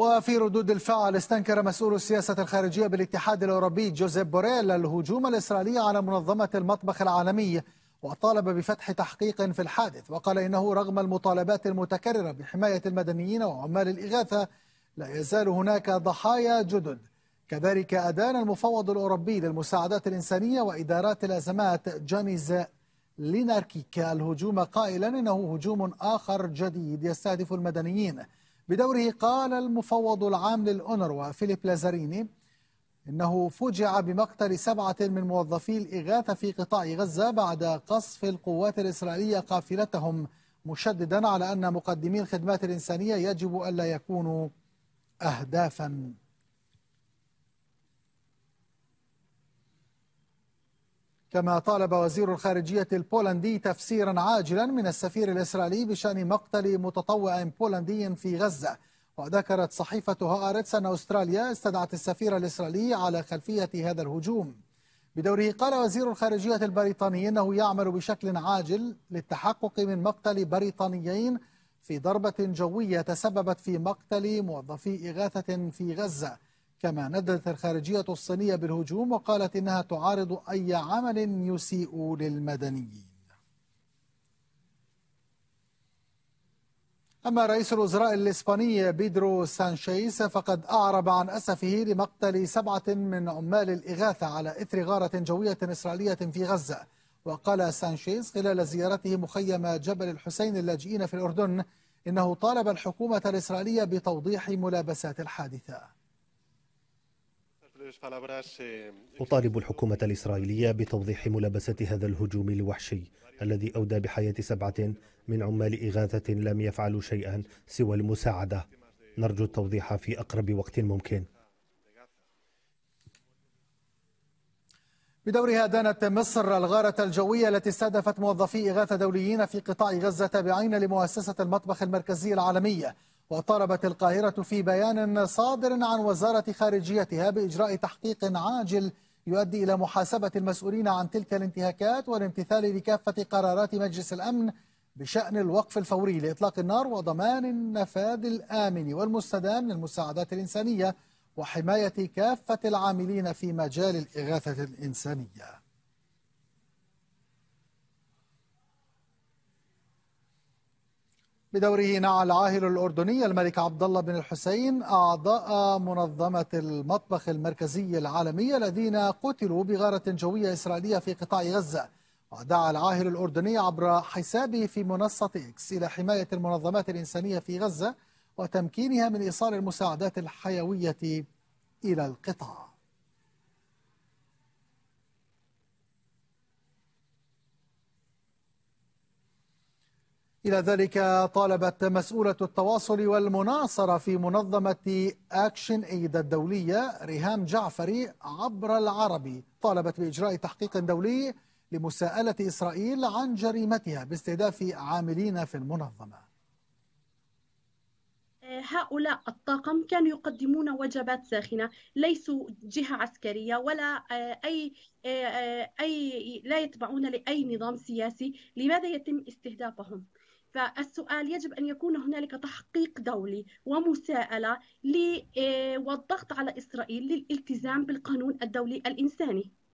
وفي ردود الفعل استنكر مسؤول السياسة الخارجية بالاتحاد الأوروبي جوزيف بوريل الهجوم الإسرائيلي على منظمة المطبخ العالمي وطالب بفتح تحقيق في الحادث وقال إنه رغم المطالبات المتكررة بحماية المدنيين وعمال الإغاثة لا يزال هناك ضحايا جدد كذلك أدان المفوض الأوروبي للمساعدات الإنسانية وإدارات الأزمات جانيز ليناركيك الهجوم قائلا إنه هجوم آخر جديد يستهدف المدنيين بدوره قال المفوض العام للأونروا فيليب لازاريني إنه فوجع بمقتل سبعة من موظفي الإغاثة في قطاع غزة بعد قصف القوات الإسرائيلية قافلتهم مشددا على أن مقدمي الخدمات الإنسانية يجب ألا يكونوا أهدافا كما طالب وزير الخارجية البولندي تفسيرا عاجلا من السفير الإسرائيلي بشأن مقتل متطوع بولندي في غزة وذكرت صحيفة هآرتس أن أستراليا استدعت السفير الإسرائيلي على خلفية هذا الهجوم بدوره قال وزير الخارجية البريطاني أنه يعمل بشكل عاجل للتحقق من مقتل بريطانيين في ضربة جوية تسببت في مقتل موظفي إغاثة في غزة كما نددت الخارجية الصينية بالهجوم وقالت إنها تعارض أي عمل يسيء للمدنيين أما رئيس الوزراء الإسباني بيدرو سانشيز فقد أعرب عن أسفه لمقتل سبعة من عمال الإغاثة على إثر غارة جوية إسرائيلية في غزة وقال سانشيز خلال زيارته مخيم جبل الحسين اللاجئين في الأردن إنه طالب الحكومة الإسرائيلية بتوضيح ملابسات الحادثة إيه، إيه، أطالب الحكومة الإسرائيلية بتوضيح ملابسة هذا الهجوم الوحشي الذي أودى بحياة سبعة من عمال إغاثة لم يفعلوا شيئا سوى المساعدة نرجو التوضيح في أقرب وقت ممكن بدورها دانت مصر الغارة الجوية التي استهدفت موظفي إغاثة دوليين في قطاع غزة تابعين لمؤسسة المطبخ المركزي العالمية وطالبت القاهرة في بيان صادر عن وزارة خارجيتها بإجراء تحقيق عاجل يؤدي إلى محاسبة المسؤولين عن تلك الانتهاكات والامتثال لكافة قرارات مجلس الأمن بشأن الوقف الفوري لإطلاق النار وضمان النفاذ الآمن والمستدام للمساعدات الإنسانية وحماية كافة العاملين في مجال الإغاثة الإنسانية بدوره نعى العاهل الأردني الملك عبد الله بن الحسين أعضاء منظمة المطبخ المركزي العالمي الذين قتلوا بغارة جوية إسرائيلية في قطاع غزة ودعا العاهل الأردني عبر حسابه في منصة إكس إلى حماية المنظمات الإنسانية في غزة وتمكينها من إيصال المساعدات الحيوية إلى القطاع إلى ذلك طالبت مسؤولة التواصل والمناصرة في منظمة أكشن إيد الدولية ريهام جعفري عبر العربي طالبت بإجراء تحقيق دولي لمساءلة إسرائيل عن جريمتها باستهداف عاملين في المنظمة هؤلاء الطاقم كانوا يقدمون وجبات ساخنة ليسوا جهة عسكرية ولا آه، أي آه، آه، أي لا يتبعون لأي نظام سياسي لماذا يتم استهدافهم فالسؤال يجب أن يكون هنالك تحقيق دولي ومساءلة إيه، والضغط على إسرائيل للالتزام بالقانون الدولي الإنساني